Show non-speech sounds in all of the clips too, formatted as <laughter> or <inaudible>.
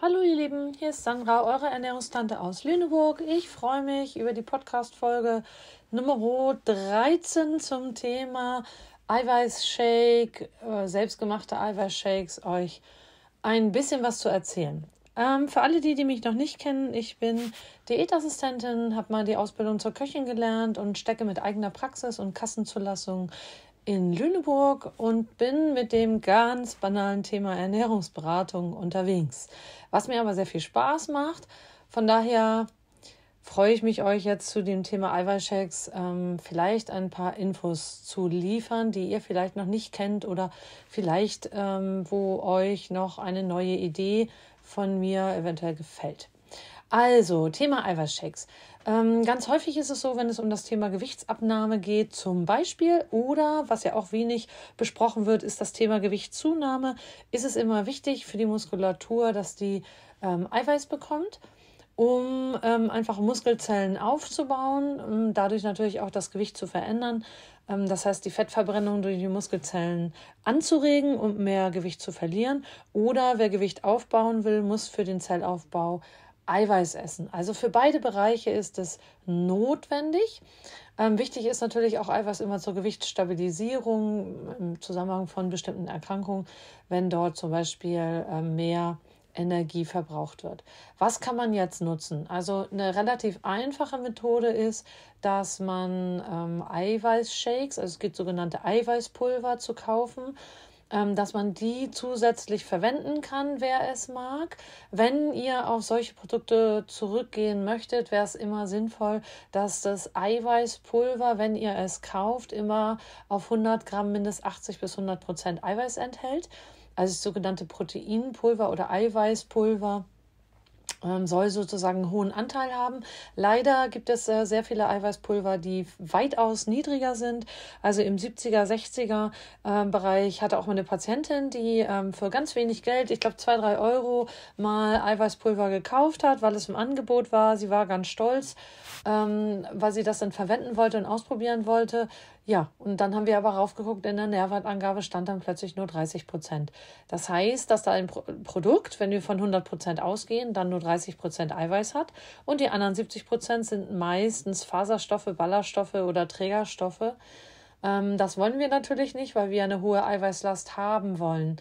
Hallo ihr Lieben, hier ist Sandra, eure Ernährungstante aus Lüneburg. Ich freue mich über die Podcast-Folge Nummer 13 zum Thema Eiweißshake, äh, selbstgemachte Eiweißshakes, euch ein bisschen was zu erzählen. Ähm, für alle die, die mich noch nicht kennen, ich bin Diätassistentin, habe mal die Ausbildung zur Köchin gelernt und stecke mit eigener Praxis und Kassenzulassung in Lüneburg und bin mit dem ganz banalen Thema Ernährungsberatung unterwegs, was mir aber sehr viel Spaß macht. Von daher freue ich mich, euch jetzt zu dem Thema Eiweißchecks ähm, vielleicht ein paar Infos zu liefern, die ihr vielleicht noch nicht kennt oder vielleicht ähm, wo euch noch eine neue Idee von mir eventuell gefällt. Also, Thema Eiweißshakes. Ähm, ganz häufig ist es so, wenn es um das Thema Gewichtsabnahme geht, zum Beispiel, oder was ja auch wenig besprochen wird, ist das Thema Gewichtszunahme, ist es immer wichtig für die Muskulatur, dass die ähm, Eiweiß bekommt um ähm, einfach Muskelzellen aufzubauen, um dadurch natürlich auch das Gewicht zu verändern. Ähm, das heißt, die Fettverbrennung durch die Muskelzellen anzuregen und mehr Gewicht zu verlieren. Oder wer Gewicht aufbauen will, muss für den Zellaufbau Eiweiß essen. Also für beide Bereiche ist es notwendig. Ähm, wichtig ist natürlich auch Eiweiß immer zur Gewichtsstabilisierung im Zusammenhang von bestimmten Erkrankungen, wenn dort zum Beispiel äh, mehr Energie verbraucht wird. Was kann man jetzt nutzen? Also eine relativ einfache Methode ist, dass man ähm, Eiweißshakes, also es gibt sogenannte Eiweißpulver zu kaufen ähm, dass man die zusätzlich verwenden kann, wer es mag. Wenn ihr auf solche Produkte zurückgehen möchtet, wäre es immer sinnvoll, dass das Eiweißpulver, wenn ihr es kauft, immer auf 100 Gramm mindestens 80 bis 100 Prozent Eiweiß enthält. Also das sogenannte Proteinpulver oder Eiweißpulver ähm, soll sozusagen einen hohen Anteil haben. Leider gibt es äh, sehr viele Eiweißpulver, die weitaus niedriger sind. Also im 70er, 60er äh, Bereich hatte auch mal eine Patientin, die ähm, für ganz wenig Geld, ich glaube zwei drei Euro, mal Eiweißpulver gekauft hat, weil es im Angebot war. Sie war ganz stolz, ähm, weil sie das dann verwenden wollte und ausprobieren wollte. Ja, und dann haben wir aber raufgeguckt, in der Nährwertangabe stand dann plötzlich nur 30 Prozent. Das heißt, dass da ein Pro Produkt, wenn wir von 100 Prozent ausgehen, dann nur 30 Prozent Eiweiß hat und die anderen 70 Prozent sind meistens Faserstoffe, Ballaststoffe oder Trägerstoffe. Ähm, das wollen wir natürlich nicht, weil wir eine hohe Eiweißlast haben wollen.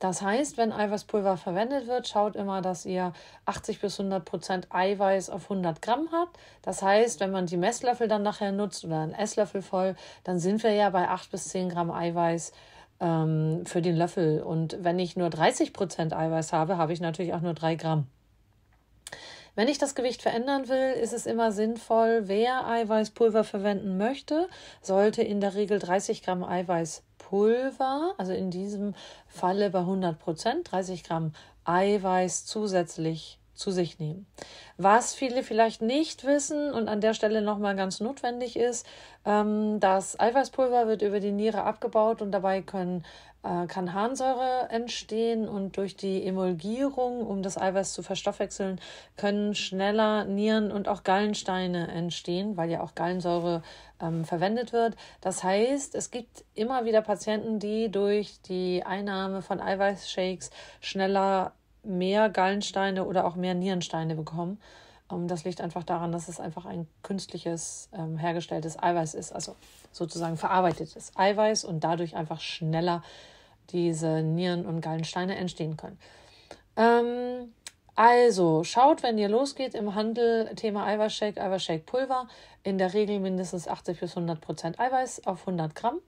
Das heißt, wenn Eiweißpulver verwendet wird, schaut immer, dass ihr 80 bis 100 Prozent Eiweiß auf 100 Gramm habt. Das heißt, wenn man die Messlöffel dann nachher nutzt oder einen Esslöffel voll, dann sind wir ja bei 8 bis 10 Gramm Eiweiß ähm, für den Löffel. Und wenn ich nur 30 Prozent Eiweiß habe, habe ich natürlich auch nur 3 Gramm. Wenn ich das Gewicht verändern will, ist es immer sinnvoll, wer Eiweißpulver verwenden möchte, sollte in der Regel 30 Gramm Eiweiß Pulver, also in diesem Falle bei 100 Prozent 30 Gramm Eiweiß zusätzlich zu sich nehmen. Was viele vielleicht nicht wissen und an der Stelle nochmal ganz notwendig ist, ähm, das Eiweißpulver wird über die Niere abgebaut und dabei können äh, kann Harnsäure entstehen und durch die Emulgierung, um das Eiweiß zu verstoffwechseln, können schneller Nieren und auch Gallensteine entstehen, weil ja auch Gallensäure ähm, verwendet wird. Das heißt, es gibt immer wieder Patienten, die durch die Einnahme von Eiweißshakes schneller mehr Gallensteine oder auch mehr Nierensteine bekommen. Ähm, das liegt einfach daran, dass es einfach ein künstliches, ähm, hergestelltes Eiweiß ist, also sozusagen verarbeitetes Eiweiß und dadurch einfach schneller diese Nieren- und Gallensteine entstehen können. Ähm, also schaut, wenn ihr losgeht im Handel, Thema Eiweißshake, Eiweißshake-Pulver, in der Regel mindestens 80 bis 100 Prozent Eiweiß auf 100 Gramm.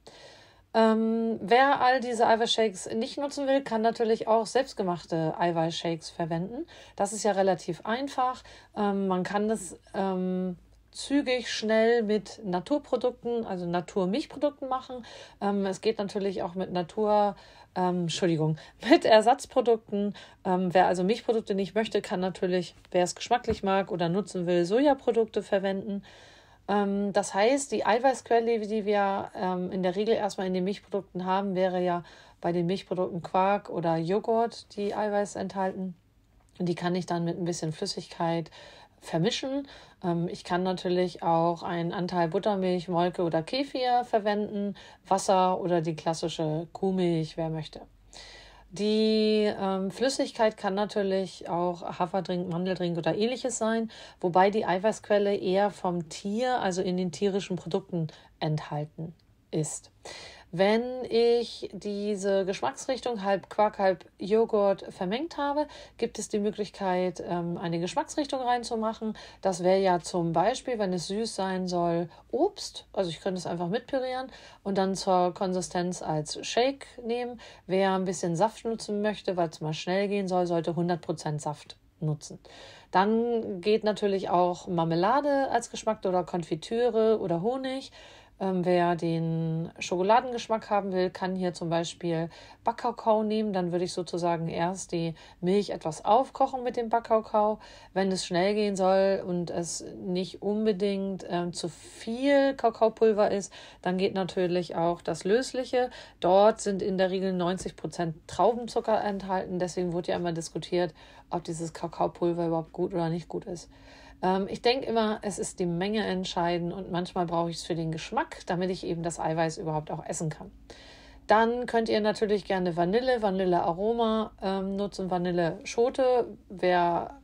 Ähm, wer all diese Eiweißshakes nicht nutzen will, kann natürlich auch selbstgemachte Eiweißshakes verwenden. Das ist ja relativ einfach. Ähm, man kann das ähm, zügig, schnell mit Naturprodukten, also Naturmilchprodukten machen. Ähm, es geht natürlich auch mit Natur. Ähm, Entschuldigung, <laughs> mit Ersatzprodukten. Ähm, wer also Milchprodukte nicht möchte, kann natürlich, wer es geschmacklich mag oder nutzen will, Sojaprodukte verwenden. Ähm, das heißt, die Eiweißquelle, die wir ähm, in der Regel erstmal in den Milchprodukten haben, wäre ja bei den Milchprodukten Quark oder Joghurt, die Eiweiß enthalten. Und die kann ich dann mit ein bisschen Flüssigkeit vermischen. Ähm, ich kann natürlich auch einen Anteil Buttermilch, Molke oder Kefir verwenden, Wasser oder die klassische Kuhmilch, wer möchte. Die ähm, Flüssigkeit kann natürlich auch Haferdrink, Mandeldrink oder ähnliches sein, wobei die Eiweißquelle eher vom Tier, also in den tierischen Produkten, enthalten ist. Wenn ich diese Geschmacksrichtung halb Quark, halb Joghurt vermengt habe, gibt es die Möglichkeit, ähm, eine Geschmacksrichtung reinzumachen. Das wäre ja zum Beispiel, wenn es süß sein soll, Obst. Also ich könnte es einfach mitpürieren und dann zur Konsistenz als Shake nehmen. Wer ein bisschen Saft nutzen möchte, weil es mal schnell gehen soll, sollte 100% Saft nutzen. Dann geht natürlich auch Marmelade als Geschmack oder Konfitüre oder Honig. Ähm, wer den Schokoladengeschmack haben will, kann hier zum Beispiel Backkakao nehmen. Dann würde ich sozusagen erst die Milch etwas aufkochen mit dem Backkakao. Wenn es schnell gehen soll und es nicht unbedingt ähm, zu viel Kakaopulver ist, dann geht natürlich auch das Lösliche. Dort sind in der Regel 90 Prozent Traubenzucker enthalten. Deswegen wurde ja immer diskutiert, ob dieses Kakaopulver überhaupt gut oder nicht gut ist. Ähm, ich denke immer, es ist die Menge entscheidend und manchmal brauche ich es für den Geschmack, damit ich eben das Eiweiß überhaupt auch essen kann. Dann könnt ihr natürlich gerne Vanille, Vanillearoma ähm, nutzen, Vanilleschote. Wer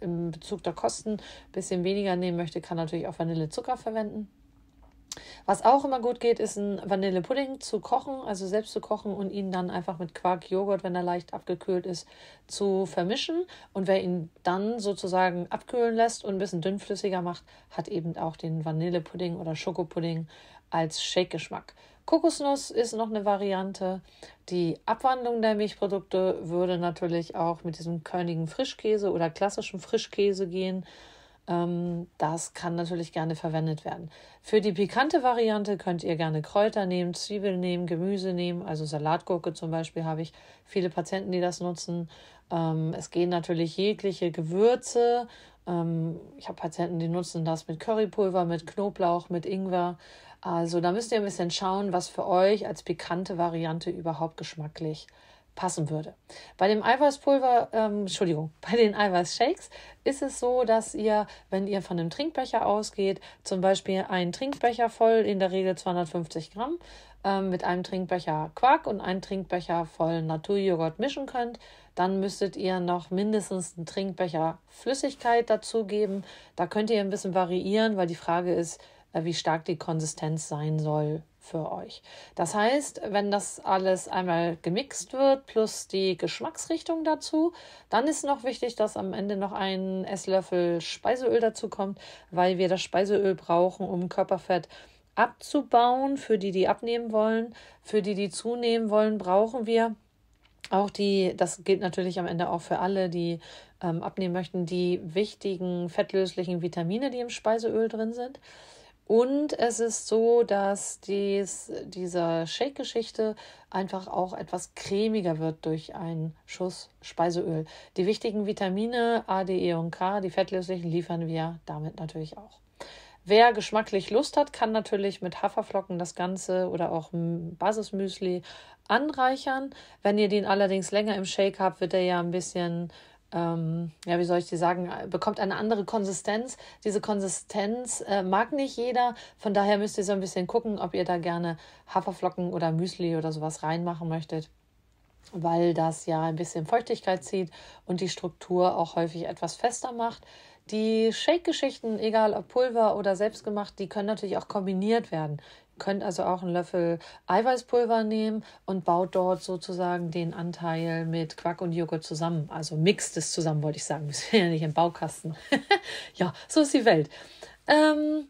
im Bezug der Kosten ein bisschen weniger nehmen möchte, kann natürlich auch Vanillezucker verwenden. Was auch immer gut geht, ist ein Vanillepudding zu kochen, also selbst zu kochen und ihn dann einfach mit Quark, Joghurt, wenn er leicht abgekühlt ist, zu vermischen. Und wer ihn dann sozusagen abkühlen lässt und ein bisschen dünnflüssiger macht, hat eben auch den Vanillepudding oder Schokopudding als Shake-Geschmack. Kokosnuss ist noch eine Variante. Die Abwandlung der Milchprodukte würde natürlich auch mit diesem körnigen Frischkäse oder klassischem Frischkäse gehen. Ähm, das kann natürlich gerne verwendet werden. Für die pikante Variante könnt ihr gerne Kräuter nehmen, Zwiebeln nehmen, Gemüse nehmen, also Salatgurke zum Beispiel habe ich viele Patienten, die das nutzen. Ähm, es gehen natürlich jegliche Gewürze. Ähm, ich habe Patienten, die nutzen das mit Currypulver, mit Knoblauch, mit Ingwer. Also da müsst ihr ein bisschen schauen, was für euch als pikante Variante überhaupt geschmacklich ist passen würde. Bei dem Eiweißpulver, ähm, Entschuldigung, <laughs> bei den Eiweißshakes ist es so, dass ihr, wenn ihr von einem Trinkbecher ausgeht, zum Beispiel einen Trinkbecher voll, in der Regel 250 Gramm, ähm, mit einem Trinkbecher Quark und einem Trinkbecher voll Naturjoghurt mischen könnt, dann müsstet ihr noch mindestens einen Trinkbecher Flüssigkeit dazugeben. Da könnt ihr ein bisschen variieren, weil die Frage ist, äh, wie stark die Konsistenz sein soll für euch. Das heißt, wenn das alles einmal gemixt wird, plus die Geschmacksrichtung dazu, dann ist noch wichtig, dass am Ende noch ein Esslöffel Speiseöl dazu kommt, weil wir das Speiseöl brauchen, um Körperfett abzubauen. Für die, die abnehmen wollen, für die, die zunehmen wollen, brauchen wir auch die, das gilt natürlich am Ende auch für alle, die ähm, abnehmen möchten, die wichtigen fettlöslichen Vitamine, die im Speiseöl drin sind. Und es ist so, dass dies, diese Shake-Geschichte einfach auch etwas cremiger wird durch einen Schuss Speiseöl. Die wichtigen Vitamine A, D, E und K, die fettlöslichen, liefern wir damit natürlich auch. Wer geschmacklich Lust hat, kann natürlich mit Haferflocken das Ganze oder auch Basismüsli anreichern. Wenn ihr den allerdings länger im Shake habt, wird er ja ein bisschen ähm, ja, wie soll ich dir sagen, äh, bekommt eine andere Konsistenz. Diese Konsistenz äh, mag nicht jeder. Von daher müsst ihr so ein bisschen gucken, ob ihr da gerne Haferflocken oder Müsli oder sowas reinmachen möchtet weil das ja ein bisschen Feuchtigkeit zieht und die Struktur auch häufig etwas fester macht. Die Shake-Geschichten, egal ob Pulver oder selbstgemacht, die können natürlich auch kombiniert werden könnt also auch einen Löffel Eiweißpulver nehmen und baut dort sozusagen den Anteil mit Quark und Joghurt zusammen. Also mixt es zusammen, wollte ich sagen. <laughs> Wir sind ja nicht im Baukasten. <laughs> ja, so ist die Welt. Ähm,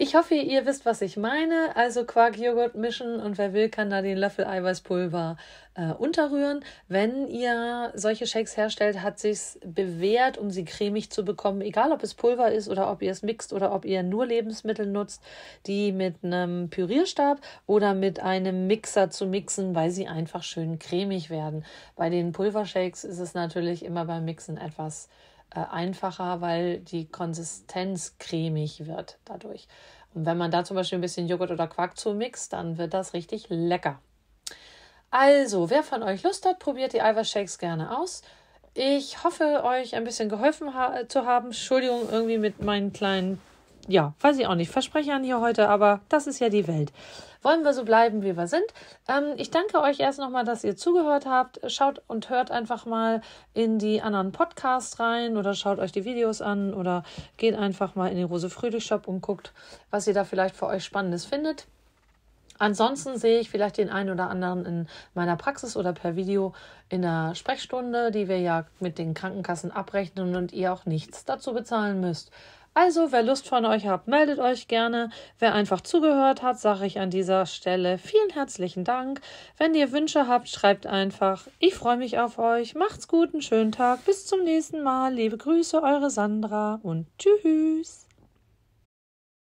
ich hoffe, ihr wisst, was ich meine. Also Quarkjoghurt mischen und wer will, kann da den Löffel Eiweißpulver äh, unterrühren. Wenn ihr solche Shakes herstellt, hat sich's bewährt, um sie cremig zu bekommen. Egal, ob es Pulver ist oder ob ihr es mixt oder ob ihr nur Lebensmittel nutzt, die mit einem Pürierstab oder mit einem Mixer zu mixen, weil sie einfach schön cremig werden. Bei den Pulvershakes ist es natürlich immer beim Mixen etwas äh, einfacher, weil die Konsistenz cremig wird dadurch. Und wenn man da zum Beispiel ein bisschen Joghurt oder Quark zumixt, dann wird das richtig lecker. Also, wer von euch Lust hat, probiert die Eiweißshakes gerne aus. Ich hoffe, euch ein bisschen geholfen ha zu haben. Entschuldigung, irgendwie mit meinen kleinen, ja, weiß ich auch nicht, Versprechern hier heute, aber das ist ja die Welt wollen wir so bleiben, wie wir sind. Ähm, ich danke euch erst nochmal, dass ihr zugehört habt. Schaut und hört einfach mal in die anderen Podcasts rein oder schaut euch die Videos an oder geht einfach mal in den Rose Fröhlich Shop und guckt, was ihr da vielleicht für euch Spannendes findet. Ansonsten sehe ich vielleicht den einen oder anderen in meiner Praxis oder per Video in der Sprechstunde, die wir ja mit den Krankenkassen abrechnen und ihr auch nichts dazu bezahlen müsst. Also, wer Lust von euch hat, meldet euch gerne. Wer einfach zugehört hat, sage ich an dieser Stelle vielen herzlichen Dank. Wenn ihr Wünsche habt, schreibt einfach. Ich freue mich auf euch. Macht's gut, einen schönen Tag. Bis zum nächsten Mal. Liebe Grüße, eure Sandra und tschüss.